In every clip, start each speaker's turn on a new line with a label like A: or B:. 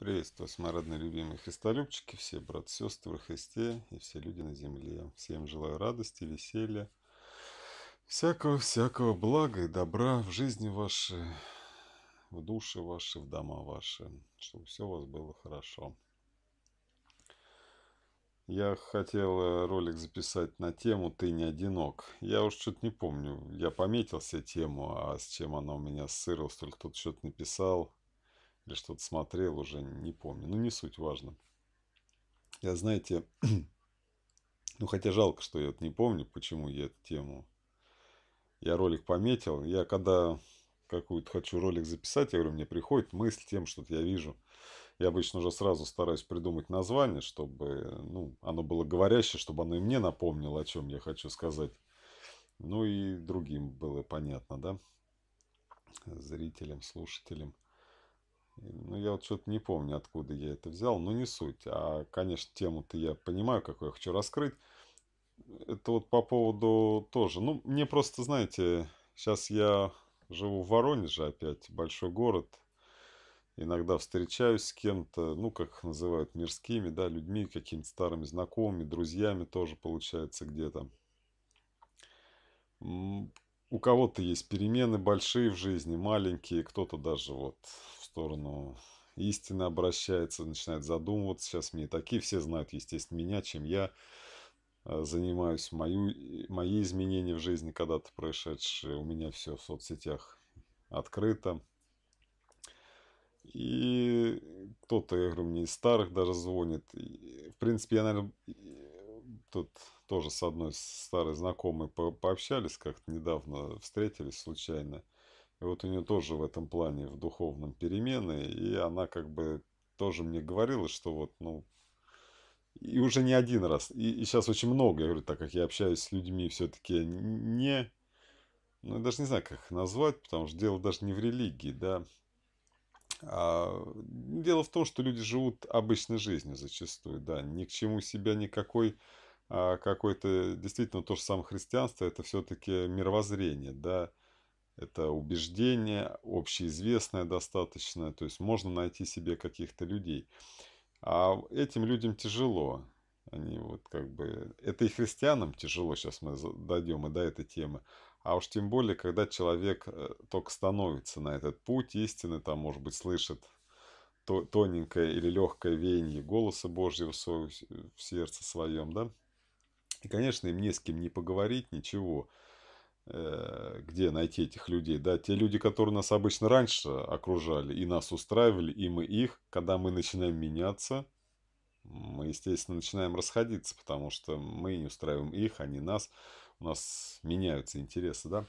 A: Приветствую вас, мои родные, любимые христолюбчики, все брат, сестры Христе и все люди на земле. Всем желаю радости, веселья, всякого-всякого блага и добра в жизни вашей, в души ваши, в дома ваши, чтобы все у вас было хорошо. Я хотел э, ролик записать на тему «Ты не одинок». Я уж что-то не помню, я пометил себе тему, а с чем она у меня ссырилась, только кто что-то написал – или что-то смотрел уже, не помню. Ну, не суть, важно. Я, знаете, ну, хотя жалко, что я это не помню, почему я эту тему... Я ролик пометил. Я когда какую-то хочу ролик записать, я говорю, мне приходит мысль тем, что-то я вижу. Я обычно уже сразу стараюсь придумать название, чтобы ну, оно было говорящее, чтобы оно и мне напомнило, о чем я хочу сказать. Ну и другим было понятно, да? Зрителям, слушателям. Ну, я вот что-то не помню, откуда я это взял, но не суть. А, конечно, тему-то я понимаю, какую я хочу раскрыть. Это вот по поводу тоже. Ну, мне просто, знаете, сейчас я живу в Воронеже опять, большой город. Иногда встречаюсь с кем-то, ну, как их называют, мирскими, да, людьми, какими-то старыми знакомыми, друзьями тоже получается где-то. У кого-то есть перемены большие в жизни, маленькие, кто-то даже вот сторону истина обращается, начинает задумываться. Сейчас мне такие все знают, естественно, меня, чем я э, занимаюсь. Мою, мои изменения в жизни когда-то происшедшие. У меня все в соцсетях открыто. И кто-то, я говорю, мне из старых даже звонит. в принципе, я, наверное, тут тоже с одной старой знакомой пообщались как-то недавно, встретились случайно. И вот у нее тоже в этом плане в духовном перемены. И она как бы тоже мне говорила, что вот, ну, и уже не один раз. И, и сейчас очень много, я говорю, так как я общаюсь с людьми все-таки не... Ну, я даже не знаю, как их назвать, потому что дело даже не в религии, да. А, дело в том, что люди живут обычной жизнью зачастую, да. Ни к чему себя никакой а какой-то... Действительно, то же самое христианство, это все-таки мировоззрение, да это убеждение, общеизвестное достаточно, то есть можно найти себе каких-то людей. А этим людям тяжело. Они вот как бы... Это и христианам тяжело, сейчас мы дойдем и до этой темы. А уж тем более, когда человек э, только становится на этот путь истины, там, может быть, слышит тоненькое или легкое веяние голоса Божьего в, сердце своем, да. И, конечно, им не с кем не поговорить, ничего. Э, где найти этих людей, да, те люди, которые нас обычно раньше окружали и нас устраивали, и мы их, когда мы начинаем меняться, мы, естественно, начинаем расходиться, потому что мы не устраиваем их, они нас, у нас меняются интересы, да.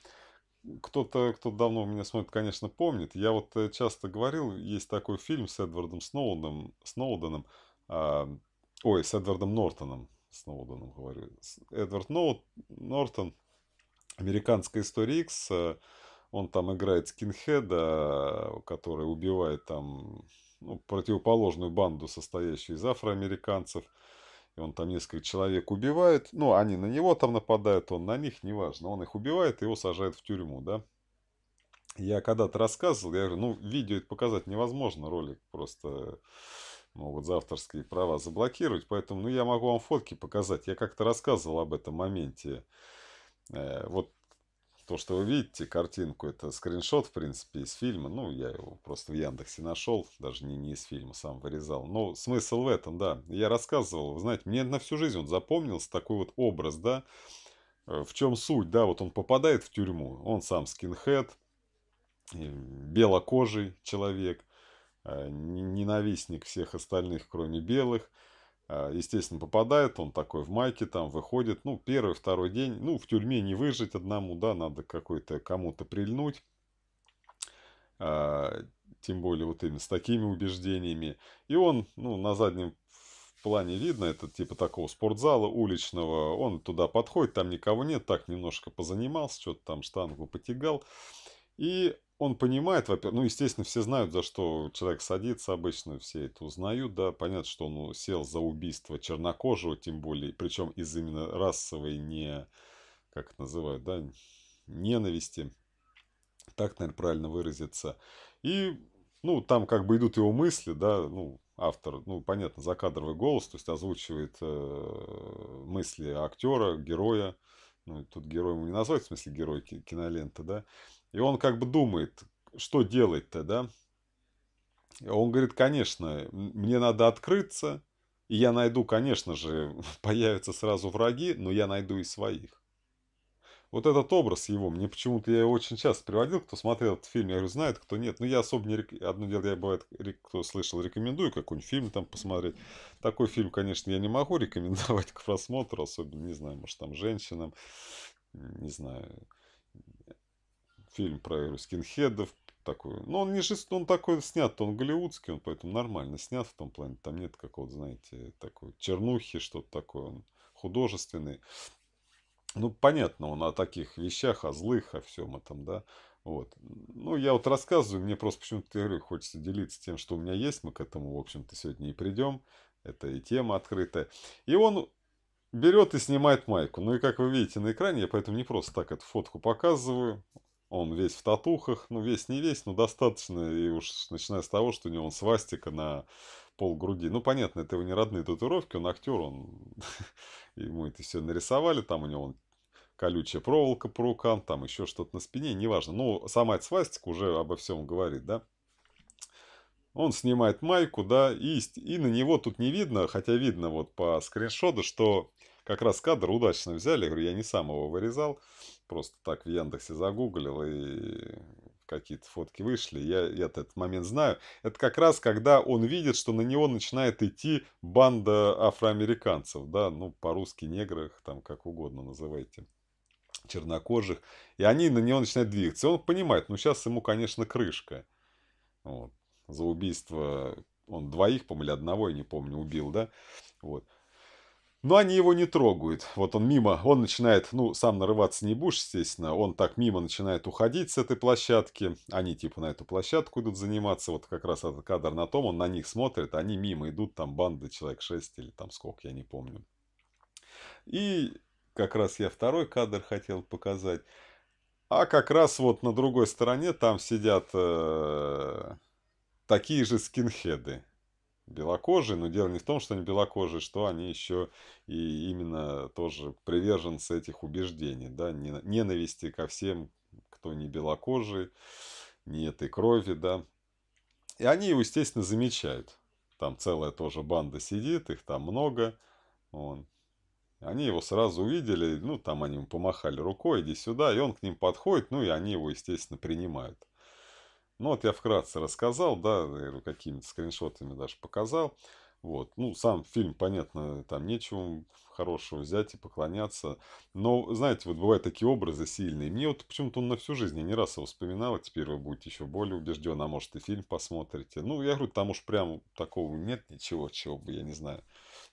A: Кто-то, кто давно меня смотрит, конечно, помнит. Я вот э, часто говорил, есть такой фильм с Эдвардом Сноуденом, Сноуденом э, ой, с Эдвардом Нортоном, Сноуденом говорю. Эдвард Ноут, Нортон, американской истории X, э, он там играет скинхеда, который убивает там ну, противоположную банду, состоящую из афроамериканцев. И он там несколько человек убивает. Ну, они на него там нападают, он на них, неважно. Он их убивает, его сажают в тюрьму, да. Я когда-то рассказывал, я говорю, ну, видео это показать невозможно, ролик просто могут за авторские права заблокировать, поэтому, ну, я могу вам фотки показать. Я как-то рассказывал об этом моменте. Э, вот то, что вы видите, картинку, это скриншот, в принципе, из фильма. Ну, я его просто в Яндексе нашел, даже не, не из фильма сам вырезал. Но смысл в этом, да. Я рассказывал, вы знаете, мне на всю жизнь он запомнился, такой вот образ, да. Э, в чем суть, да, вот он попадает в тюрьму, он сам скинхед, белокожий человек, э, ненавистник всех остальных, кроме белых – а, естественно, попадает он такой в майке, там выходит, ну, первый, второй день, ну, в тюрьме не выжить одному, да, надо какой-то кому-то прильнуть. А, тем более вот именно с такими убеждениями. И он, ну, на заднем плане видно, это типа такого спортзала уличного. Он туда подходит, там никого нет, так немножко позанимался, что-то там штангу потягал. И он понимает, во-первых, ну, естественно, все знают, за что человек садится обычно, все это узнают, да, понятно, что он сел за убийство чернокожего, тем более, причем из именно расовой не, как это называют, да, ненависти, так, наверное, правильно выразиться. И, ну, там как бы идут его мысли, да, ну, автор, ну, понятно, закадровый голос, то есть озвучивает э, мысли актера, героя, ну, тут героем не назвать, в смысле герой киноленты, да, и он как бы думает, что делать-то, да? Он говорит, конечно, мне надо открыться, и я найду, конечно же, появятся сразу враги, но я найду и своих. Вот этот образ его, мне почему-то я его очень часто приводил, кто смотрел этот фильм, я говорю, знает, кто нет. Но ну, я особо не... Рек... Одно дело, я бывает, кто слышал, рекомендую какой-нибудь фильм там посмотреть. Такой фильм, конечно, я не могу рекомендовать к просмотру, особенно, не знаю, может, там, женщинам, не знаю, фильм про Эру скинхедов, такой. Но ну, он не жесткий, он такой снят, он голливудский, он поэтому нормально снят в том плане. Там нет какого-то, знаете, такой чернухи, что-то такое. Он художественный. Ну, понятно, он о таких вещах, о злых, о всем этом, да. Вот. Ну, я вот рассказываю, мне просто почему-то, говорю, хочется делиться тем, что у меня есть. Мы к этому, в общем-то, сегодня и придем. Это и тема открытая. И он берет и снимает майку. Ну и как вы видите на экране, я поэтому не просто так эту фотку показываю. Он весь в татухах, ну весь не весь, но достаточно. И уж начиная с того, что у него свастика на пол груди. Ну, понятно, это его не родные татуировки, он актер, он... Ему это все нарисовали, там у него колючая проволока по рукам, там еще что-то на спине, неважно. Ну, сама эта свастика уже обо всем говорит, да? Он снимает майку, да, и, и на него тут не видно, хотя видно вот по скриншоту, что как раз кадр удачно взяли, я говорю, я не сам его вырезал просто так в Яндексе загуглил и какие-то фотки вышли. Я, я этот момент знаю. Это как раз, когда он видит, что на него начинает идти банда афроамериканцев, да, ну, по-русски неграх, там, как угодно называйте чернокожих, и они на него начинают двигаться. он понимает, ну, сейчас ему, конечно, крышка. Вот. За убийство он двоих, по-моему, или одного, я не помню, убил, да? Вот. Но они его не трогают. Вот он мимо, он начинает, ну, сам нарываться не будешь, естественно. Он так мимо начинает уходить с этой площадки. Они типа на эту площадку идут заниматься. Вот как раз этот кадр на том, он на них смотрит, они мимо идут, там банда человек 6 или там сколько, я не помню. И как раз я второй кадр хотел показать. А как раз вот на другой стороне там сидят э, такие же скинхеды белокожие, но дело не в том, что они белокожие, что они еще и именно тоже приверженцы этих убеждений, да, ненависти ко всем, кто не белокожий, не этой крови, да. И они его, естественно, замечают. Там целая тоже банда сидит, их там много. Он. Они его сразу увидели, ну, там они ему помахали рукой, иди сюда, и он к ним подходит, ну, и они его, естественно, принимают. Ну, вот я вкратце рассказал, да, какими-то скриншотами даже показал. Вот. Ну, сам фильм, понятно, там нечего хорошего взять и поклоняться. Но, знаете, вот бывают такие образы сильные. Мне вот почему-то он на всю жизнь, я не раз его вспоминал, А теперь вы будете еще более убежден, а может и фильм посмотрите. Ну, я говорю, там уж прям такого нет ничего, чего бы, я не знаю.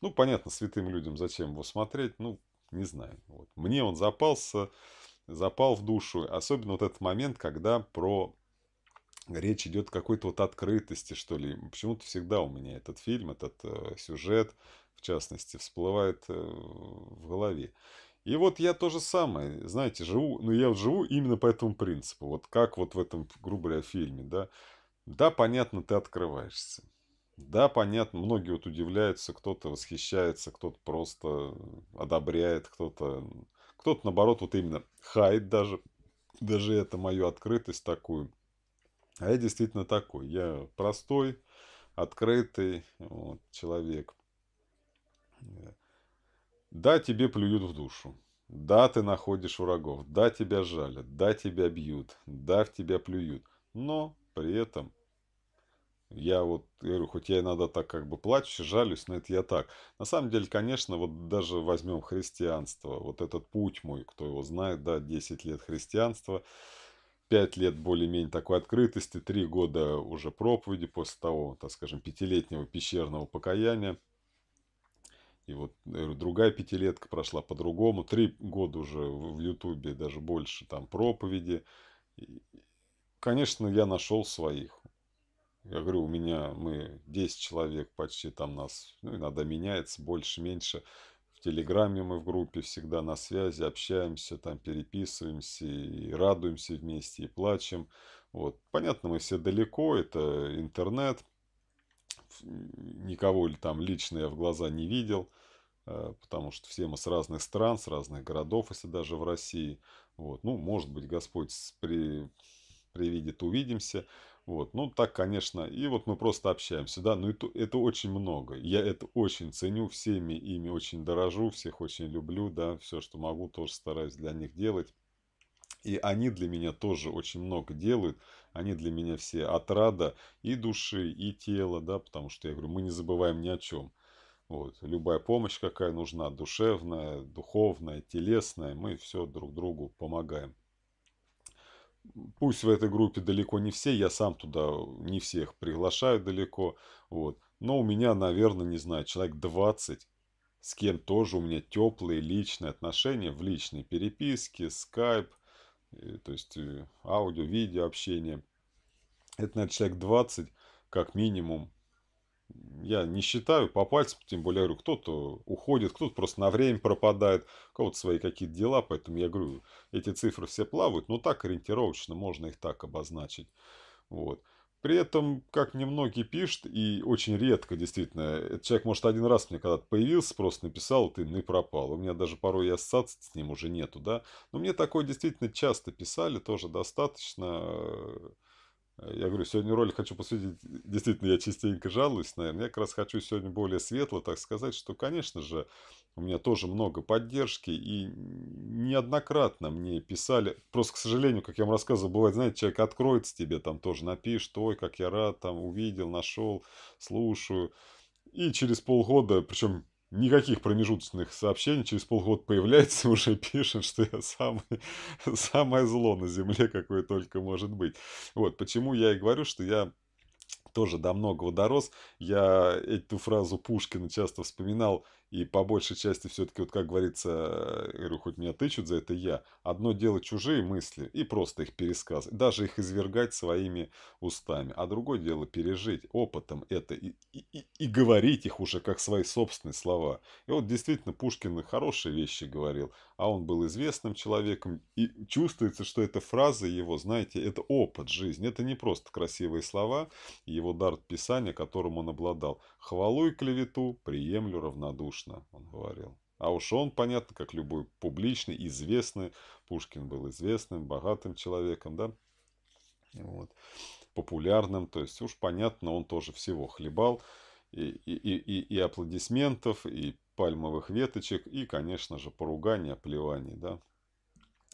A: Ну, понятно, святым людям зачем его смотреть, ну, не знаю. Вот. Мне он запался, запал в душу. Особенно вот этот момент, когда про речь идет какой-то вот открытости, что ли. Почему-то всегда у меня этот фильм, этот э, сюжет, в частности, всплывает э, в голове. И вот я то же самое, знаете, живу, но ну, я живу именно по этому принципу. Вот как вот в этом, грубо говоря, фильме, да. Да, понятно, ты открываешься. Да, понятно, многие вот удивляются, кто-то восхищается, кто-то просто одобряет, кто-то, кто-то наоборот вот именно хает даже, даже это мою открытость такую а я действительно такой. Я простой, открытый вот, человек. Э, да, тебе плюют в душу. Да, ты находишь врагов. Да, тебя жалят. Да, тебя бьют. Да, в тебя плюют. Но при этом я вот, говорю, хоть я иногда так как бы плачу, жалюсь, но это я так. На самом деле, конечно, вот даже возьмем христианство. Вот этот путь мой, кто его знает, да, 10 лет христианства – пять лет более-менее такой открытости, три года уже проповеди после того, так скажем, пятилетнего пещерного покаяния. И вот э, другая пятилетка прошла по-другому. Три года уже в Ютубе даже больше там проповеди. конечно, я нашел своих. Я говорю, у меня мы 10 человек почти там нас, ну, иногда меняется, больше, меньше. В Телеграме мы в группе всегда на связи, общаемся, там переписываемся и радуемся вместе, и плачем. Вот. Понятно, мы все далеко, это интернет, никого ли там лично я в глаза не видел, э, потому что все мы с разных стран, с разных городов, если даже в России. Вот. Ну, может быть, Господь при, привидит, увидимся. Вот, ну так, конечно, и вот мы просто общаемся, да, но это, это очень много, я это очень ценю, всеми ими очень дорожу, всех очень люблю, да, все, что могу, тоже стараюсь для них делать. И они для меня тоже очень много делают. Они для меня все отрада и души, и тела, да, потому что я говорю, мы не забываем ни о чем. Вот. Любая помощь, какая нужна, душевная, духовная, телесная, мы все друг другу помогаем пусть в этой группе далеко не все, я сам туда не всех приглашаю далеко, вот. Но у меня, наверное, не знаю, человек 20, с кем тоже у меня теплые личные отношения в личной переписке, скайп, э, то есть э, аудио, видео общение. Это, наверное, человек 20 как минимум, я не считаю по пальцам, тем более, говорю, кто-то уходит, кто-то просто на время пропадает, у кого-то свои какие-то дела, поэтому я говорю, эти цифры все плавают, но так ориентировочно можно их так обозначить. Вот. При этом, как мне многие пишут, и очень редко, действительно, этот человек, может, один раз мне когда-то появился, просто написал, ты и пропал. У меня даже порой и ассоциаций с ним уже нету, да. Но мне такое действительно часто писали, тоже достаточно э, я говорю, сегодня ролик хочу посвятить, действительно, я частенько жалуюсь, наверное. Я как раз хочу сегодня более светло так сказать, что, конечно же, у меня тоже много поддержки, и неоднократно мне писали, просто, к сожалению, как я вам рассказывал, бывает, знаете, человек откроется тебе, там тоже напишет, ой, как я рад, там, увидел, нашел, слушаю. И через полгода, причем никаких промежуточных сообщений, через полгода появляется, уже пишет, что я самый, самое зло на земле, какое только может быть. Вот, почему я и говорю, что я тоже до многого дорос. Я эту фразу Пушкина часто вспоминал, и по большей части все-таки, вот как говорится, э, говорю, хоть меня тычут за это я, одно дело чужие мысли и просто их пересказывать, даже их извергать своими устами, а другое дело пережить опытом это и, и, и говорить их уже как свои собственные слова. И вот действительно Пушкин хорошие вещи говорил, а он был известным человеком, и чувствуется, что эта фраза его, знаете, это опыт жизни, это не просто красивые слова, его его дар писания, которым он обладал. «Хвалу и клевету приемлю равнодушно», — он говорил. А уж он, понятно, как любой публичный, известный, Пушкин был известным, богатым человеком, да, вот, популярным, то есть уж понятно, он тоже всего хлебал, и, и, и, и аплодисментов, и пальмовых веточек, и, конечно же, поруганий, оплеваний, да,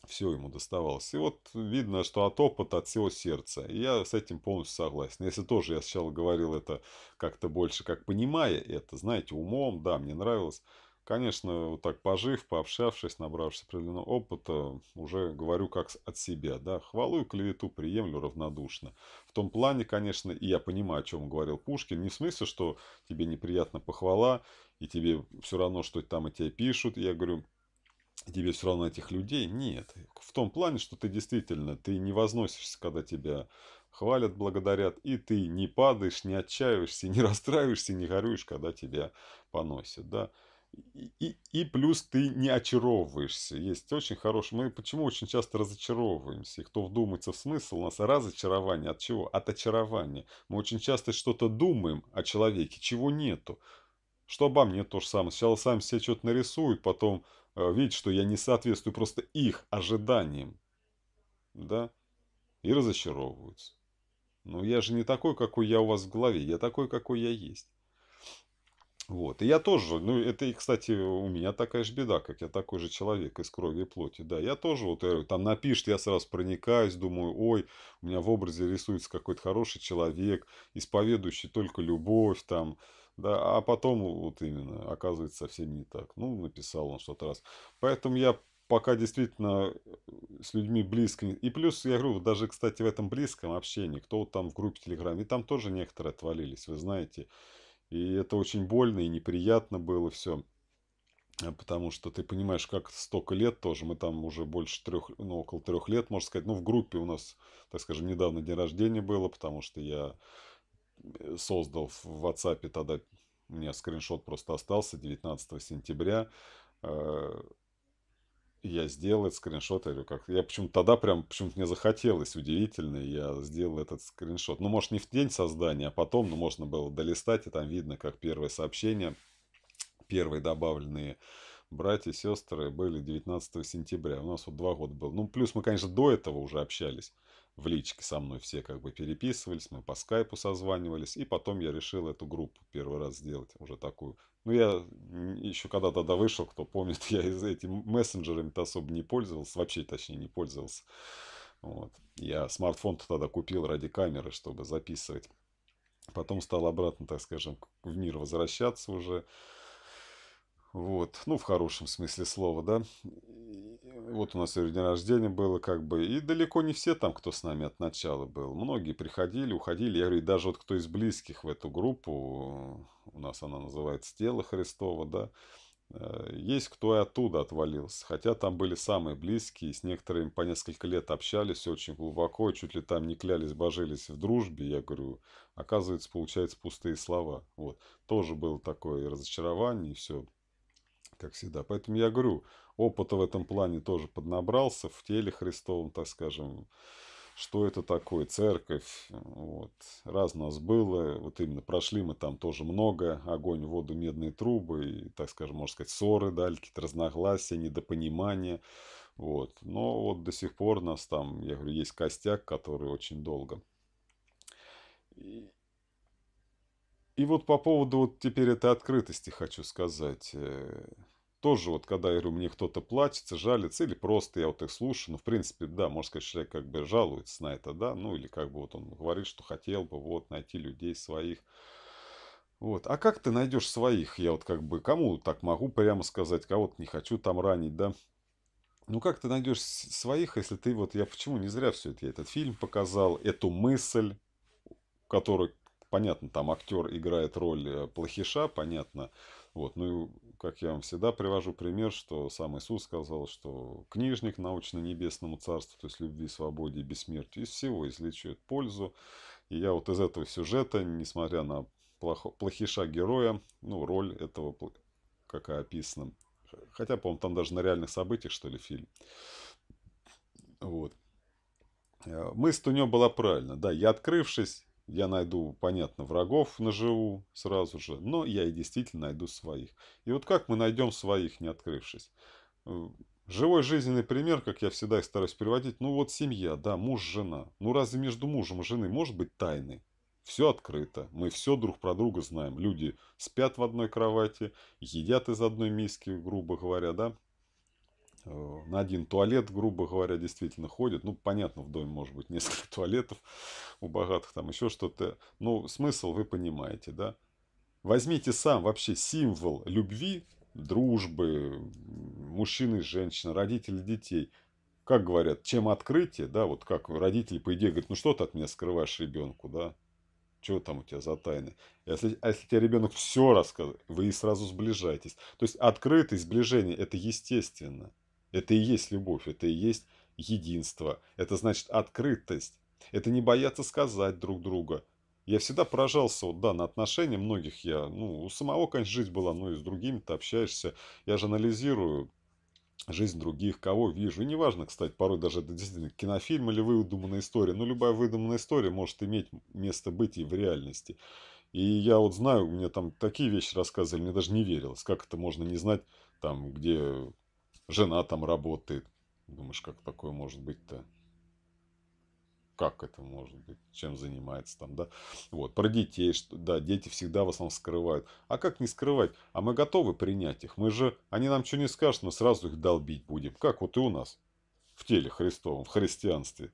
A: все ему доставалось. И вот видно, что от опыта, от всего сердца. И я с этим полностью согласен. Если тоже я сначала говорил это как-то больше, как понимая это, знаете, умом, да, мне нравилось. Конечно, вот так пожив, пообщавшись, набравшись определенного опыта, уже говорю как от себя, да, хвалу и клевету приемлю равнодушно. В том плане, конечно, и я понимаю, о чем говорил Пушкин, не в смысле, что тебе неприятна похвала, и тебе все равно, что там и тебе пишут, я говорю, тебе все равно этих людей. Нет. В том плане, что ты действительно, ты не возносишься, когда тебя хвалят, благодарят, и ты не падаешь, не отчаиваешься, не расстраиваешься, не горюешь, когда тебя поносят, да. И, и, и плюс ты не очаровываешься. Есть очень хороший... Мы почему очень часто разочаровываемся? И кто вдумается в смысл, у нас разочарование от чего? От очарования. Мы очень часто что-то думаем о человеке, чего нету. Что обо мне то же самое. Сначала сами себе что-то нарисуют, потом Э, видят, что я не соответствую просто их ожиданиям, да, и разочаровываются. Но «Ну, я же не такой, какой я у вас в голове, я такой, какой я есть. Вот. И я тоже, ну, это, кстати, у меня такая же беда, как я такой же человек из крови и плоти. Да, я тоже, вот э, там напишет, я сразу проникаюсь, думаю, ой, у меня в образе рисуется какой-то хороший человек, исповедующий только любовь, там, да, а потом вот именно оказывается совсем не так. Ну, написал он что-то раз. Поэтому я пока действительно э, с людьми близко. И плюс, я говорю, даже, кстати, в этом близком общении, кто вот там в группе Телеграм, и там тоже некоторые отвалились, вы знаете. И это очень больно и неприятно было все. Э, потому что ты понимаешь, как столько лет тоже, мы там уже больше трех, ну, около трех лет, можно сказать, ну, в группе у нас, так скажем, недавно день рождения было, потому что я создал в WhatsApp, тогда у меня скриншот просто остался, 19 сентября. Э, я сделал этот скриншот, я говорю, как... Я почему-то тогда прям, почему-то мне захотелось, удивительно, я сделал этот скриншот. Ну, может, не в день создания, а потом, ну, можно было долистать, и там видно, как первое сообщение, первые добавленные братья и сестры были 19 сентября. У нас вот два года было. Ну, плюс мы, конечно, до этого уже общались в личке со мной все как бы переписывались, мы по скайпу созванивались, и потом я решил эту группу первый раз сделать, уже такую. Ну, я еще когда тогда вышел, кто помнит, я из этим мессенджерами-то особо не пользовался, вообще, точнее, не пользовался. Вот. Я смартфон-то тогда купил ради камеры, чтобы записывать. Потом стал обратно, так скажем, в мир возвращаться уже. Вот, ну, в хорошем смысле слова, да вот у нас сегодня день рождения было, как бы, и далеко не все там, кто с нами от начала был. Многие приходили, уходили. Я говорю, даже вот кто из близких в эту группу, у нас она называется «Тело Христова», да, э, есть кто и оттуда отвалился, хотя там были самые близкие, с некоторыми по несколько лет общались очень глубоко, чуть ли там не клялись, божились в дружбе, я говорю, оказывается, получается пустые слова. Вот, тоже было такое разочарование, и все как всегда. Поэтому я говорю, опыта в этом плане тоже поднабрался в теле Христовом, так скажем, что это такое церковь, вот, раз нас было, вот именно прошли мы там тоже много, огонь, воду, медные трубы, и, так скажем, можно сказать, ссоры дали, какие-то разногласия, недопонимания, вот, но вот до сих пор у нас там, я говорю, есть костяк, который очень долго. И вот по поводу вот теперь этой открытости хочу сказать. Э, тоже вот, когда я говорю, мне кто-то плачется, жалится, или просто я вот их слушаю, ну, в принципе, да, можно сказать, человек как бы жалуется на это, да, ну, или как бы вот он говорит, что хотел бы вот найти людей своих, вот. А как ты найдешь своих? Я вот как бы кому так могу прямо сказать, кого-то не хочу там ранить, да? Ну как ты найдешь своих, если ты вот я почему не зря все это я этот фильм показал, эту мысль, которую понятно, там актер играет роль э, плохиша, понятно. Вот, ну, как я вам всегда привожу пример, что сам Иисус сказал, что книжник научно небесному царству, то есть любви, свободе и бессмертию, из всего излечивает пользу. И я вот из этого сюжета, несмотря на плохо, плохиша героя, ну, роль этого, какая описана, хотя, по-моему, там даже на реальных событиях, что ли, фильм. Вот. Э, Мысль у него была правильно. Да, я открывшись, я найду, понятно, врагов наживу сразу же, но я и действительно найду своих. И вот как мы найдем своих, не открывшись? Э, живой жизненный пример, как я всегда стараюсь приводить, ну вот семья, да, муж, жена. Ну разве между мужем и женой может быть тайны? Все открыто, мы все друг про друга знаем. Люди спят в одной кровати, едят из одной миски, грубо говоря, да. Э, на один туалет, грубо говоря, действительно ходит. Ну, понятно, в доме может быть несколько туалетов у богатых, там еще что-то. Ну, смысл вы понимаете, да? Возьмите сам вообще символ любви, дружбы, мужчины и женщин, родителей, детей. Как говорят, чем открытие, да, вот как родители, по идее, говорят, ну что ты от меня скрываешь ребенку, да, что там у тебя за тайны? А если, а если тебе ребенок все рассказывает, вы и сразу сближаетесь. То есть открытое сближение – это естественно. Это и есть любовь, это и есть единство. Это значит открытость. Это не бояться сказать друг друга. Я всегда поражался, вот да, на отношения многих я, ну, у самого, конечно, жизнь была, но и с другими ты общаешься. Я же анализирую жизнь других, кого вижу. И неважно, кстати, порой даже это действительно кинофильм или выдуманная история. Но любая выдуманная история может иметь место быть и в реальности. И я вот знаю, мне там такие вещи рассказывали, мне даже не верилось, как это можно не знать, там, где жена там работает. Думаешь, как такое может быть-то? как это может быть, чем занимается там, да. Вот, про детей, что, да, дети всегда в основном скрывают. А как не скрывать? А мы готовы принять их. Мы же, они нам что не скажут, мы сразу их долбить будем. Как вот и у нас в теле Христовом, в христианстве,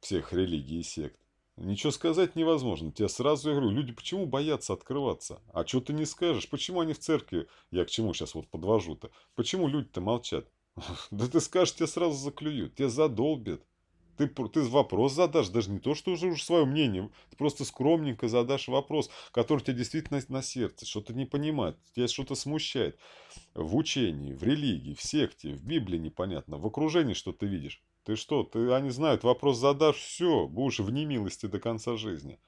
A: всех религий и сект. Ничего сказать невозможно. Тебе сразу я говорю, люди почему боятся открываться? А что ты не скажешь? Почему они в церкви? Я к чему сейчас вот подвожу-то? Почему люди-то молчат? Да ты скажешь, тебя сразу заклюют, тебя задолбят. Ты, ты вопрос задашь, даже не то, что уже, уже свое мнение, ты просто скромненько задашь вопрос, который тебя действительно на сердце, что-то не понимает, тебя что-то смущает. В учении, в религии, в секте, в Библии непонятно, в окружении что ты видишь. Ты что, ты, они знают, вопрос задашь, все, будешь в немилости до конца жизни.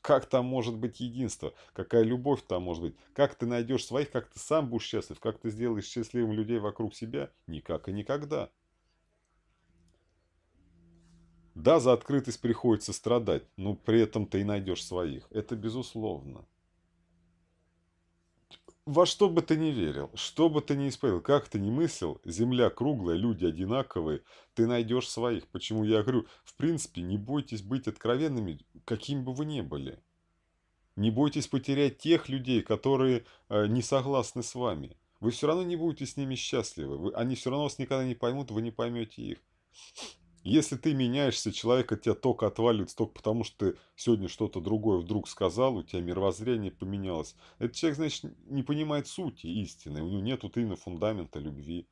A: Как там может быть единство? Какая любовь там может быть? Как ты найдешь своих, как ты сам будешь счастлив, как ты сделаешь счастливым людей вокруг себя? Никак и никогда. Да, за открытость приходится страдать, но при этом ты и найдешь своих. Это безусловно во что бы ты ни верил, что бы ты ни исповедовал, как ты ни мыслил, земля круглая, люди одинаковые, ты найдешь своих. Почему я говорю, в принципе, не бойтесь быть откровенными, каким бы вы ни были. Не бойтесь потерять тех людей, которые э, не согласны с вами. Вы все равно не будете с ними счастливы, вы, они все равно вас никогда не поймут, вы не поймете их. Если ты меняешься, человек от тебя только отваливается, только потому что ты сегодня что-то другое вдруг сказал, у тебя мировоззрение поменялось. Этот человек, значит, не понимает сути истины, у него нет вот именно фундамента любви.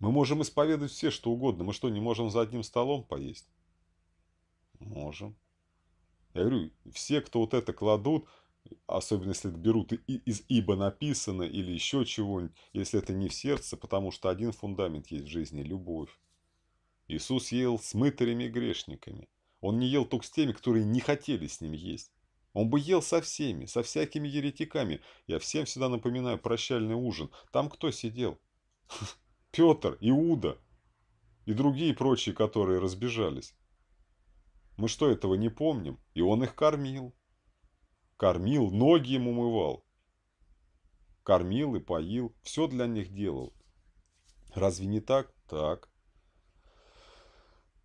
A: Мы можем исповедовать все, что угодно. Мы что, не можем за одним столом поесть? Можем. Я говорю, все, кто вот это кладут, особенно если это берут из ибо написано или еще чего-нибудь, если это не в сердце, потому что один фундамент есть в жизни – любовь. Иисус ел с мытарями и грешниками. Он не ел только с теми, которые не хотели с ним есть. Он бы ел со всеми, со всякими еретиками. Я всем всегда напоминаю прощальный ужин. Там кто сидел? Петр, Иуда и другие прочие, которые разбежались. Мы что, этого не помним? И он их кормил. Кормил, ноги им умывал. Кормил и поил, все для них делал. Разве не так? Так.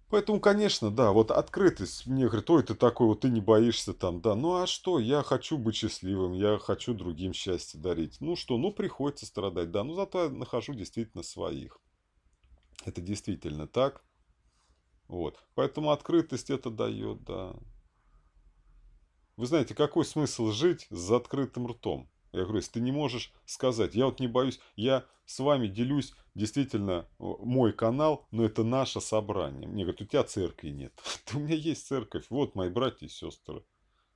A: Поэтому, конечно, да, вот открытость. Мне говорит, ой, ты такой, вот ты не боишься там, да. Ну а что, я хочу быть счастливым, я хочу другим счастье дарить. Ну что, ну приходится страдать, да. Ну зато я нахожу действительно своих. Это действительно так. Вот. Поэтому открытость это дает, да. Вы знаете, какой смысл жить с открытым ртом? Я говорю, если ты не можешь сказать, я вот не боюсь, я с вами делюсь, действительно, мой канал, но это наше собрание. Мне говорят, у тебя церкви нет. у меня есть церковь, вот мои братья и сестры.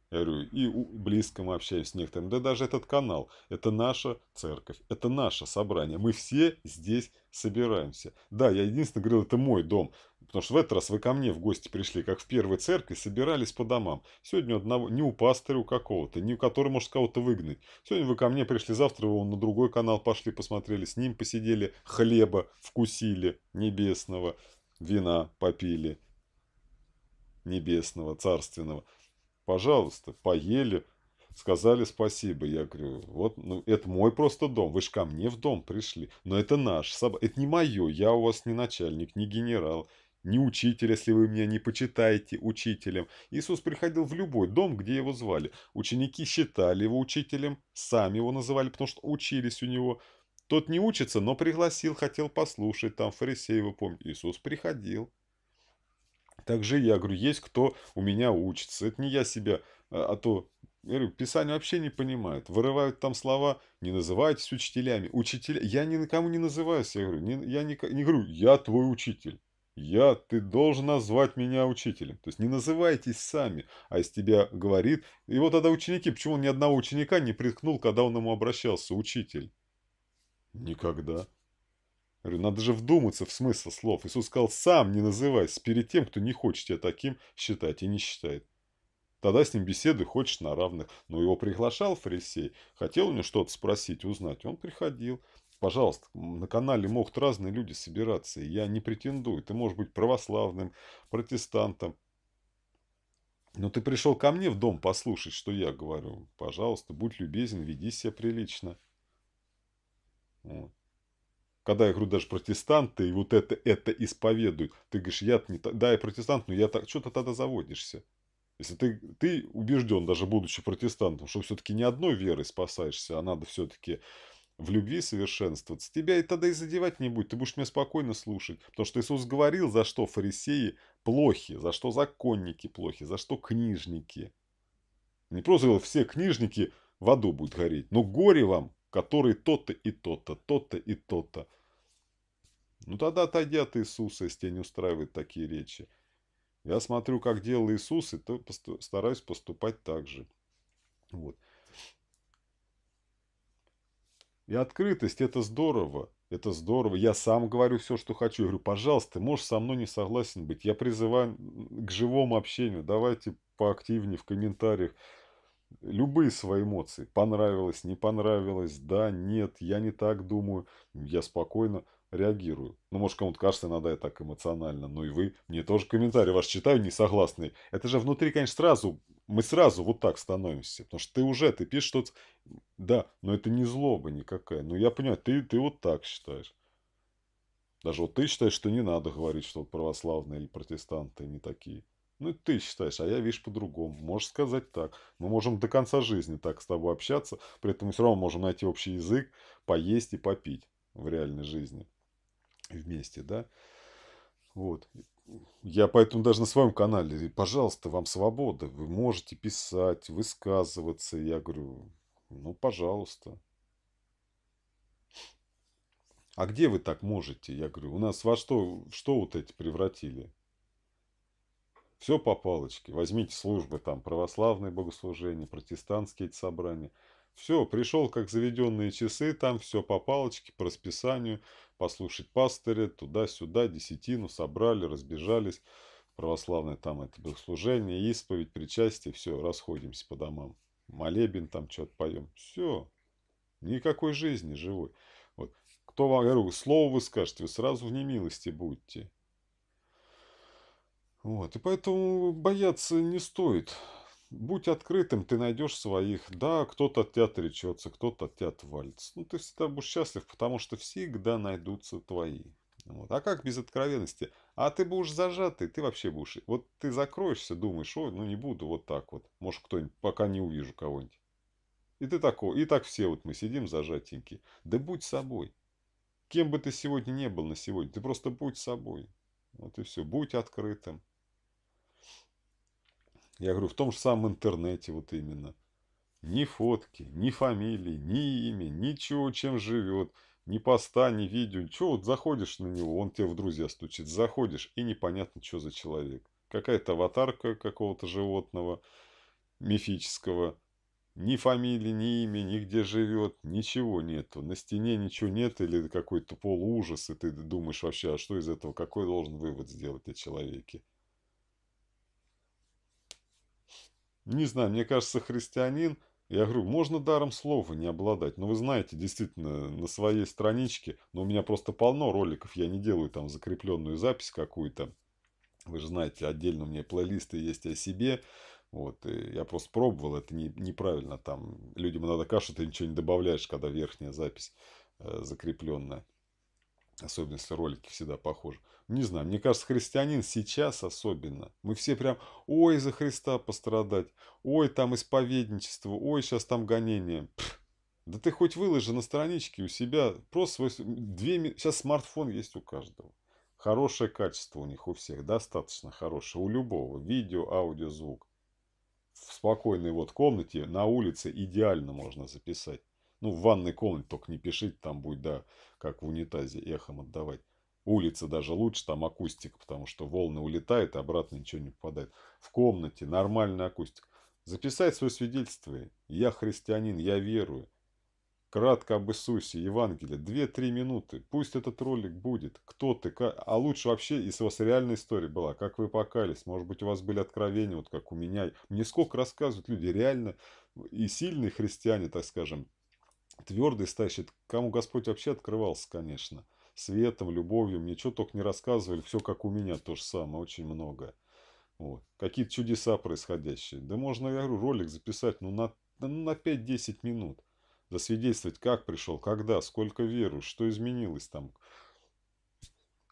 A: Я говорю, и близкому общаюсь с некоторыми. Да даже этот канал, это наша церковь, это наше собрание. Мы все здесь собираемся. Да, я единственное говорил, это мой дом. Потому что в этот раз вы ко мне в гости пришли, как в первой церкви, собирались по домам. Сегодня одного, не у пастыря у какого-то, не у которого может кого-то выгнать. Сегодня вы ко мне пришли, завтра вы на другой канал пошли, посмотрели, с ним посидели, хлеба вкусили небесного, вина попили небесного, царственного. Пожалуйста, поели, сказали спасибо. Я говорю, вот ну, это мой просто дом, вы же ко мне в дом пришли. Но это наш, это не мое, я у вас не начальник, не генерал, не учитель, если вы меня не почитаете учителем. Иисус приходил в любой дом, где его звали. Ученики считали его учителем, сами его называли, потому что учились у него. Тот не учится, но пригласил, хотел послушать, там Вы помните, Иисус приходил. Также я говорю, есть кто у меня учится. Это не я себя, а, а то я говорю, Писание вообще не понимает. Вырывают там слова, не называйтесь учителями. Учителя, я ни на кому не называюсь. Я говорю, не, я не, не говорю, я твой учитель. Я, ты должен назвать меня учителем. То есть не называйтесь сами, а из тебя говорит. И вот тогда ученики, почему он ни одного ученика не приткнул, когда он ему обращался, учитель? Никогда. Говорю, надо же вдуматься в смысл слов. Иисус сказал, сам не называйся перед тем, кто не хочет тебя таким считать и не считает. Тогда с ним беседы хочешь на равных. Но его приглашал фарисей, хотел у него что-то спросить, узнать. Он приходил. Пожалуйста, на канале могут разные люди собираться. я не претендую. Ты можешь быть православным, протестантом. Но ты пришел ко мне в дом послушать, что я говорю. Пожалуйста, будь любезен, веди себя прилично. Вот когда я говорю даже протестанты, и вот это, это исповедуют, ты говоришь, я не, так, да, я протестант, но я так, что ты тогда заводишься? Если ты, ты убежден, даже будучи протестантом, что все-таки не одной верой спасаешься, а надо все-таки в любви совершенствоваться, тебя и тогда и задевать не будет, ты будешь меня спокойно слушать. Потому что Иисус говорил, за что фарисеи плохи, за что законники плохи, за что книжники. Не просто говорил, все книжники в аду будут гореть, но горе вам, которые то-то и то-то, то-то и то-то. Ну тогда отойди от Иисуса, если тебя не устраивают такие речи. Я смотрю, как делал Иисус, и то стараюсь поступать так же. Вот. И открытость – это здорово. Это здорово. Я сам говорю все, что хочу. Я говорю, пожалуйста, ты можешь со мной не согласен быть. Я призываю к живому общению. Давайте поактивнее в комментариях любые свои эмоции. Понравилось, не понравилось, да, нет, я не так думаю. Я спокойно реагирую. Ну, может, кому-то кажется, надо я так эмоционально. Ну и вы, мне тоже комментарий ваш читаю, не согласный. Это же внутри, конечно, сразу, мы сразу вот так становимся. Потому что ты уже, ты пишешь что-то... Да, но это не злоба никакая. Ну, я понимаю, ты, ты вот так считаешь. Даже вот ты считаешь, что не надо говорить, что православные или протестанты не такие. Ну, ты считаешь, а я, вижу по-другому. Можешь сказать так. Мы можем до конца жизни так с тобой общаться, при этом мы все равно можем найти общий язык, поесть и попить в реальной жизни вместе, да. Вот. Я поэтому даже на своем канале, пожалуйста, вам свобода, вы можете писать, высказываться. Я говорю, ну, пожалуйста. А где вы так можете? Я говорю, у нас во что, что вот эти превратили? Все по палочке. Возьмите службы там православные богослужения, протестантские эти собрания – все, пришел как заведенные часы, там все по палочке, по расписанию, послушать пастыря, туда-сюда, десятину собрали, разбежались, православное там это богослужение, исповедь, причастие, все, расходимся по домам, молебен там что-то поем, все, никакой жизни живой. Вот. Кто вам, говорю, слово вы скажете, вы сразу в немилости будете. Вот, и поэтому бояться не стоит. Будь открытым, ты найдешь своих. Да, кто-то от тебя отречется, кто-то от тебя отвалится. Ну, ты всегда будешь счастлив, потому что всегда найдутся твои. Вот. А как без откровенности? А ты будешь зажатый, ты вообще будешь... Вот ты закроешься, думаешь, ой, ну не буду вот так вот. Может, кто-нибудь, пока не увижу кого-нибудь. И ты такой, и так все вот мы сидим зажатенькие. Да будь собой. Кем бы ты сегодня не был на сегодня, ты просто будь собой. Вот и все, будь открытым. Я говорю, в том же самом интернете вот именно. Ни фотки, ни фамилии, ни имя, ничего, чем живет, ни поста, ни видео. Ничего, вот заходишь на него, он тебе в друзья стучит. Заходишь, и непонятно, что за человек. Какая-то аватарка какого-то животного мифического. Ни фамилии, ни имя, нигде живет, ничего нету. На стене ничего нет или какой-то полуужас, и ты думаешь вообще, а что из этого, какой должен вывод сделать о человеке. Не знаю, мне кажется, христианин, я говорю, можно даром слова не обладать, но вы знаете, действительно, на своей страничке, но у меня просто полно роликов, я не делаю там закрепленную запись какую-то, вы же знаете, отдельно у меня плейлисты есть о себе, вот, и я просто пробовал, это не, неправильно там. Людям иногда кашу ты ничего не добавляешь, когда верхняя запись э, закрепленная. Особенно, если ролики всегда похожи. Не знаю, мне кажется, христианин сейчас особенно. Мы все прям, ой, за Христа пострадать, ой, там исповедничество, ой, сейчас там гонение. Пфф. Да ты хоть выложи на страничке у себя, просто свой, две, сейчас смартфон есть у каждого. Хорошее качество у них у всех, достаточно хорошее, у любого, видео, аудио, звук. В спокойной вот комнате на улице идеально можно записать. Ну, в ванной комнате только не пишите, там будет, да, как в унитазе эхом отдавать. Улица даже лучше, там акустика, потому что волны улетают, и обратно ничего не попадает. В комнате нормальная акустика. Записать свое свидетельство. Я христианин, я верую. Кратко об Иисусе, Евангелие. Две-три минуты. Пусть этот ролик будет. Кто ты? Как... А лучше вообще, если у вас реальная история была. Как вы покались. Может быть, у вас были откровения, вот как у меня. Мне сколько рассказывают люди. Реально и сильные христиане, так скажем, Твердый стащит, кому Господь вообще открывался, конечно. Светом, любовью, мне что только не рассказывали, все как у меня то же самое, очень многое. Вот. Какие-то чудеса происходящие. Да можно, я говорю, ролик записать ну, на, ну, на 5-10 минут. Засвидетельствовать, как пришел, когда, сколько веру, что изменилось там.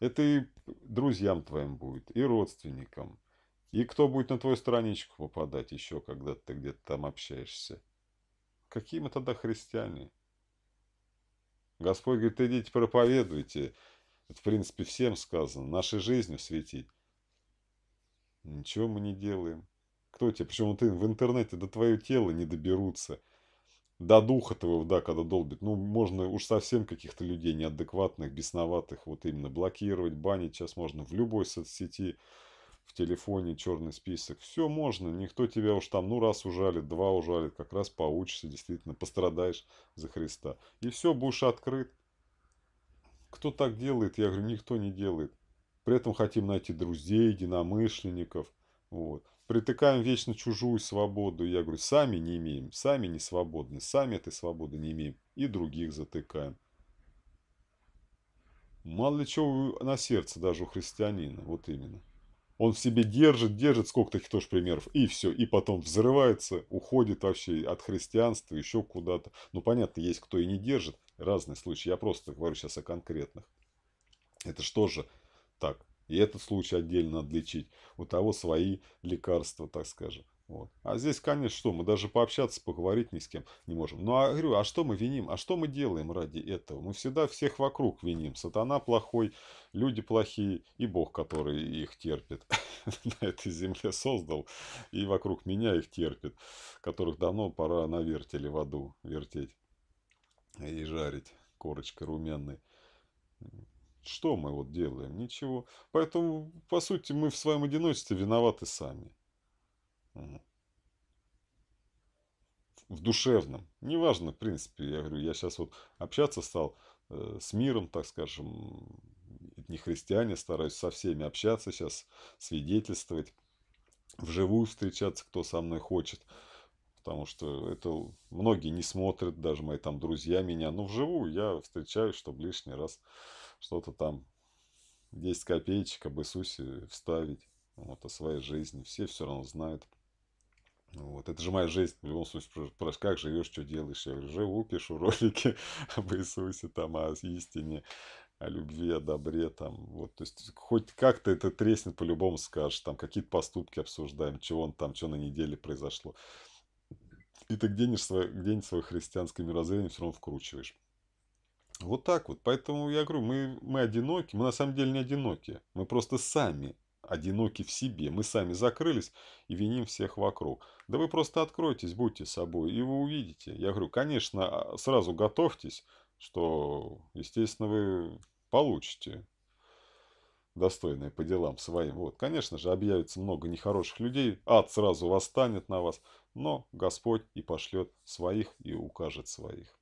A: Это и друзьям твоим будет, и родственникам. И кто будет на твою страничку попадать еще, когда ты где-то там общаешься. Какие мы тогда христиане? Господь говорит, идите проповедуйте. Это, в принципе, всем сказано, нашей жизнью светить. Ничего мы не делаем. Кто тебе? почему ты в интернете до твоего тела не доберутся. До духа твоего, да, когда долбит. Ну, можно уж совсем каких-то людей неадекватных, бесноватых, вот именно блокировать, банить. Сейчас можно в любой соцсети в телефоне черный список. Все можно, никто тебя уж там, ну, раз ужалит, два ужалит, как раз поучишься, действительно, пострадаешь за Христа. И все, будешь открыт. Кто так делает? Я говорю, никто не делает. При этом хотим найти друзей, единомышленников. Вот. Притыкаем вечно чужую свободу. Я говорю, сами не имеем, сами не свободны, сами этой свободы не имеем. И других затыкаем. Мало ли чего на сердце даже у христианина, вот именно он в себе держит, держит, сколько таких тоже примеров, и все, и потом взрывается, уходит вообще от христианства еще куда-то. Ну, понятно, есть кто и не держит, разные случаи, я просто говорю сейчас о конкретных. Это что же так? И этот случай отдельно отличить. У того свои лекарства, так скажем. Вот. А здесь, конечно, что, мы даже пообщаться, поговорить ни с кем не можем. Ну, а говорю, а что мы виним, а что мы делаем ради этого? Мы всегда всех вокруг виним. Сатана плохой, люди плохие и Бог, который их терпит. На этой земле создал и вокруг меня их терпит, которых давно пора на вертеле в аду вертеть и жарить корочкой румяной. Что мы вот делаем? Ничего. Поэтому, по сути, мы в своем одиночестве виноваты сами. В душевном. Неважно, в принципе, я говорю, я сейчас вот общаться стал э, с миром, так скажем, не христиане, стараюсь со всеми общаться сейчас, свидетельствовать, вживую встречаться, кто со мной хочет. Потому что это многие не смотрят, даже мои там друзья меня. Но вживую я встречаюсь, чтобы лишний раз что-то там 10 копеечек об Иисусе вставить, вот, о своей жизни. Все все равно знают. Вот. Это же моя жизнь. В любом случае, спрашиваешь, как живешь, что делаешь? Я говорю, живу, пишу ролики об Иисусе, там, о истине, о любви, о добре. Там, вот. То есть, хоть как-то это треснет, по-любому скажешь. Там какие-то поступки обсуждаем, чего он там, что на неделе произошло. И ты где-нибудь свое, где свое христианское мирозрение все равно вкручиваешь. Вот так вот. Поэтому я говорю, мы, мы одиноки. Мы на самом деле не одиноки. Мы просто сами одиноки в себе. Мы сами закрылись и виним всех вокруг. Да вы просто откройтесь, будьте собой, и вы увидите. Я говорю, конечно, а, сразу готовьтесь, что, естественно, вы получите достойные по делам своим. Вот, конечно же, объявится много нехороших людей, ад сразу восстанет на вас, но Господь и пошлет своих, и укажет своих.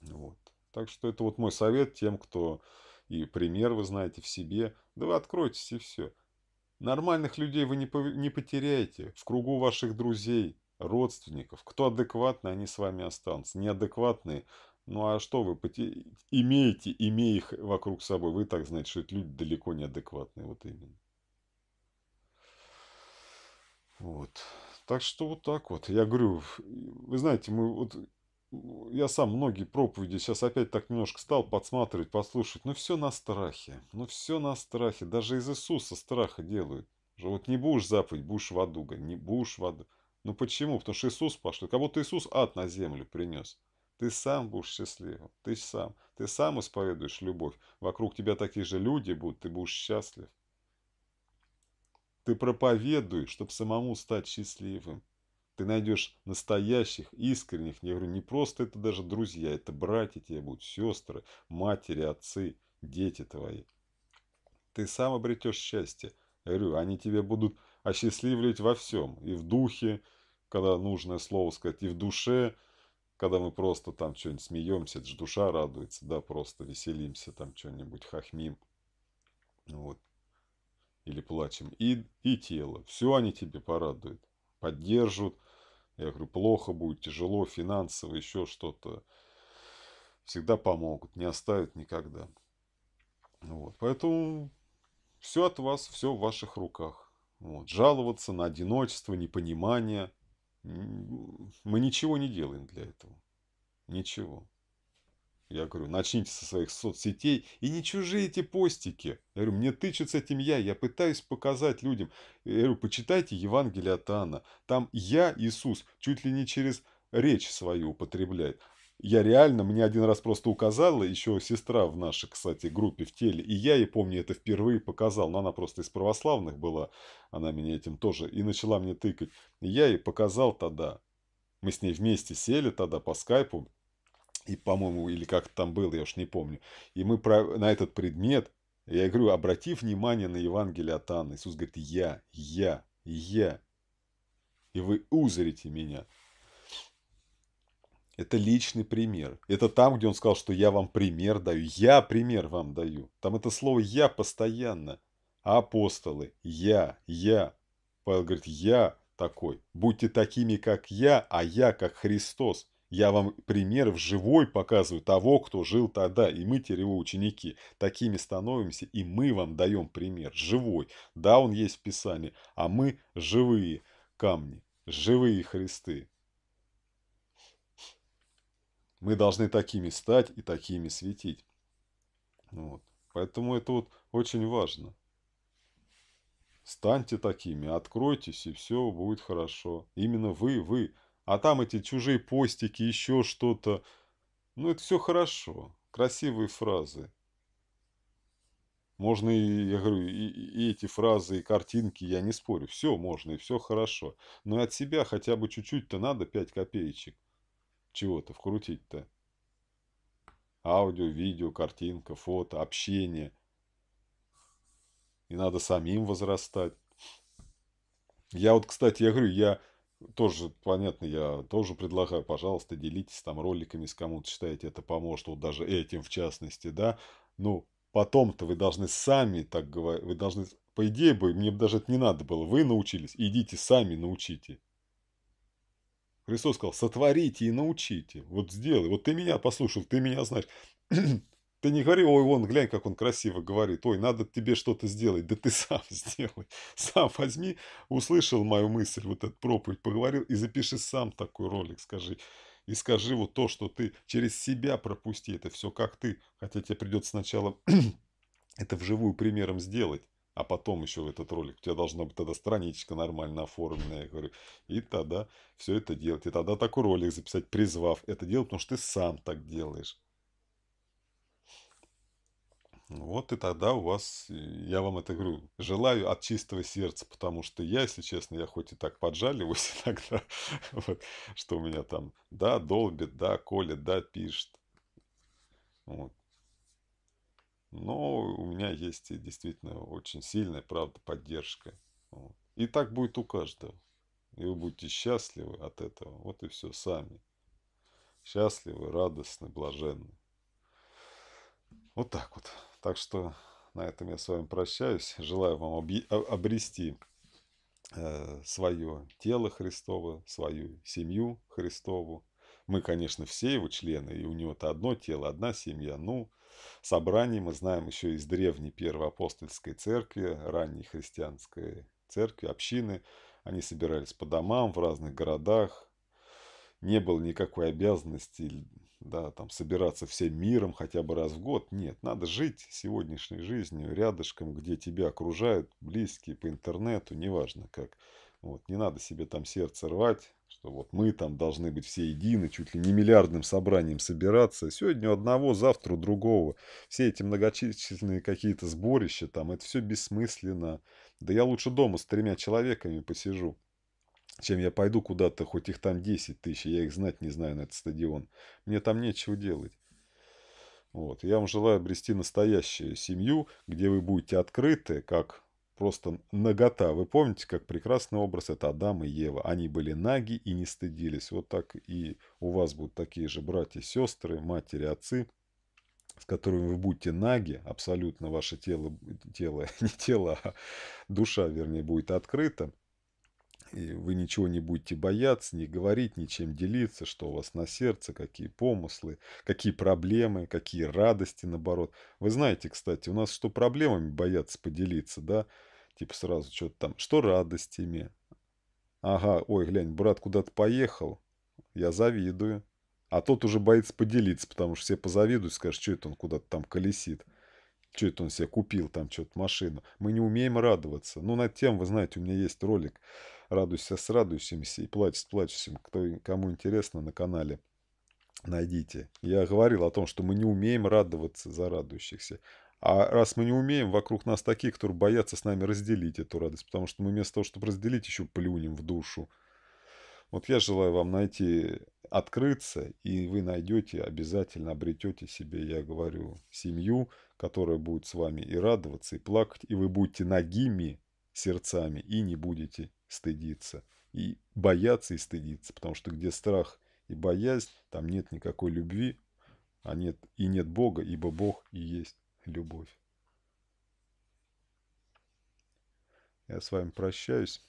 A: Вот. Так что это вот мой совет тем, кто и пример вы знаете в себе. Да вы откройтесь и все. Нормальных людей вы не, по не потеряете. В кругу ваших друзей, родственников. Кто адекватный, они с вами останутся. Неадекватные. Ну а что вы имеете, имея их вокруг собой, вы так знаете, что это люди далеко не адекватные. Вот именно. Вот. Так что вот так вот. Я говорю, вы знаете, мы вот я сам многие проповеди сейчас опять так немножко стал подсматривать, послушать. Ну все на страхе, ну все на страхе. Даже из Иисуса страха делают. Же вот не будешь заповедь, будешь в аду, не будешь в аду. Ну почему? Потому что Иисус пошел. Как будто Иисус ад на землю принес. Ты сам будешь счастливым, ты сам. Ты сам исповедуешь любовь. Вокруг тебя такие же люди будут, ты будешь счастлив. Ты проповедуешь, чтобы самому стать счастливым. Ты найдешь настоящих, искренних, я говорю, не просто это даже друзья, это братья тебе будут, сестры, матери, отцы, дети твои. Ты сам обретешь счастье. Я говорю, они тебе будут осчастливлять во всем, и в духе, когда нужное слово сказать, и в душе, когда мы просто там что-нибудь смеемся, это же душа радуется, да, просто веселимся, там что-нибудь хохмим, вот, или плачем, и, и тело, все они тебе порадуют, поддержат, я говорю, плохо будет, тяжело, финансово, еще что-то. Всегда помогут, не оставят никогда. Вот. Поэтому все от вас, все в ваших руках. Вот. Жаловаться на одиночество, непонимание. Мы ничего не делаем для этого. Ничего. Я говорю, начните со своих соцсетей и не чужие эти постики. Я говорю, мне тычет с этим я, я пытаюсь показать людям. Я говорю, почитайте Евангелие от Анна. Там я, Иисус, чуть ли не через речь свою употребляет. Я реально, мне один раз просто указала, еще сестра в нашей, кстати, группе в теле, и я ей, помню, это впервые показал, но она просто из православных была, она меня этим тоже, и начала мне тыкать. И я ей показал тогда, мы с ней вместе сели тогда по скайпу, и, по-моему, или как там было, я уж не помню. И мы про, на этот предмет, я говорю, обрати внимание на Евангелие от Анны. Иисус говорит, я, я, я. И вы узрите меня. Это личный пример. Это там, где он сказал, что я вам пример даю. Я пример вам даю. Там это слово «я» постоянно. А апостолы «я», «я». Павел говорит «я такой». Будьте такими, как я, а я, как Христос. Я вам пример в живой показываю того, кто жил тогда, и мы теперь его ученики. Такими становимся, и мы вам даем пример, живой. Да, он есть в Писании, а мы живые камни, живые Христы. Мы должны такими стать и такими светить. Вот. Поэтому это вот очень важно. Станьте такими, откройтесь, и все будет хорошо. Именно вы, вы – а там эти чужие постики, еще что-то. Ну, это все хорошо. Красивые фразы. Можно и, я говорю, и, и эти фразы, и картинки, я не спорю. Все можно, и все хорошо. Но от себя хотя бы чуть-чуть-то надо 5 копеечек чего-то вкрутить-то. Аудио, видео, картинка, фото, общение. И надо самим возрастать. Я вот, кстати, я говорю, я тоже, понятно, я тоже предлагаю, пожалуйста, делитесь там роликами, с кому-то считаете это поможет, вот даже этим в частности, да, ну, потом-то вы должны сами так говорить, вы должны, по идее бы, мне бы даже это не надо было, вы научились, идите сами научите. Христос сказал, сотворите и научите, вот сделай, вот ты меня послушал, ты меня знаешь, ты не говори, ой, вон, глянь, как он красиво говорит, ой, надо тебе что-то сделать, да ты сам сделай, сам возьми, услышал мою мысль, вот этот проповедь, поговорил и запиши сам такой ролик, скажи, и скажи вот то, что ты через себя пропусти, это все как ты, хотя тебе придется сначала это вживую примером сделать, а потом еще этот ролик. У тебя должна быть тогда страничка нормально оформленная, я говорю. И тогда все это делать. И тогда такой ролик записать, призвав это делать, потому что ты сам так делаешь. Вот и тогда у вас, э, я вам это говорю, желаю от чистого сердца, потому что я, если честно, я хоть и так поджаливаюсь иногда, вот, что у меня там, да, долбит, да, колет, да, пишет. Вот. Но у меня есть действительно очень сильная, правда, поддержка. Вот. И так будет у каждого. И вы будете счастливы от этого. Вот и все сами. Счастливы, радостны, блаженны. Вот так вот. Так что на этом я с вами прощаюсь. Желаю вам обрести э, свое тело Христово, свою семью Христову. Мы, конечно, все его члены, и у него-то одно тело, одна семья. Ну, собрание мы знаем еще из древней первоапостольской церкви, ранней христианской церкви, общины. Они собирались по домам в разных городах. Не было никакой обязанности да, там собираться всем миром хотя бы раз в год. Нет, надо жить сегодняшней жизнью рядышком, где тебя окружают близкие по интернету, неважно как. Вот, не надо себе там сердце рвать, что вот мы там должны быть все едины, чуть ли не миллиардным собранием собираться. Сегодня у одного, завтра у другого. Все эти многочисленные какие-то сборища там, это все бессмысленно. Да я лучше дома с тремя человеками посижу чем я пойду куда-то, хоть их там 10 тысяч, я их знать не знаю на этот стадион. Мне там нечего делать. Вот. Я вам желаю обрести настоящую семью, где вы будете открыты, как просто нагота. Вы помните, как прекрасный образ это Адам и Ева. Они были наги и не стыдились. Вот так и у вас будут такие же братья, сестры, матери, отцы, с которыми вы будете наги, абсолютно ваше тело, тело не тело, а душа, вернее, будет открыта и вы ничего не будете бояться, не говорить, ничем делиться, что у вас на сердце, какие помыслы, какие проблемы, какие радости, наоборот. Вы знаете, кстати, у нас что проблемами бояться поделиться, да? Типа сразу что-то там, что радостями. Ага, ой, глянь, брат куда-то поехал, я завидую. А тот уже боится поделиться, потому что все позавидуют, скажут, что это он куда-то там колесит. Что это он себе купил там что-то машину. Мы не умеем радоваться. Ну, над тем, вы знаете, у меня есть ролик радуйся с радующимися и плачь с плачущим. Кто, кому интересно, на канале найдите. Я говорил о том, что мы не умеем радоваться за радующихся. А раз мы не умеем, вокруг нас такие, которые боятся с нами разделить эту радость, потому что мы вместо того, чтобы разделить, еще плюнем в душу. Вот я желаю вам найти, открыться, и вы найдете, обязательно обретете себе, я говорю, семью, которая будет с вами и радоваться, и плакать, и вы будете нагими сердцами и не будете стыдиться. И бояться и стыдиться, потому что где страх и боязнь, там нет никакой любви, а нет и нет Бога, ибо Бог и есть любовь. Я с вами прощаюсь.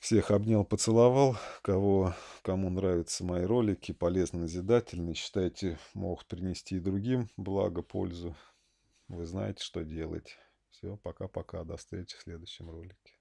A: Всех обнял, поцеловал. Кого, кому нравятся мои ролики, полезно, назидательны, считайте, могут принести и другим благо, пользу. Вы знаете, что делать. Все, пока-пока, до встречи в следующем ролике.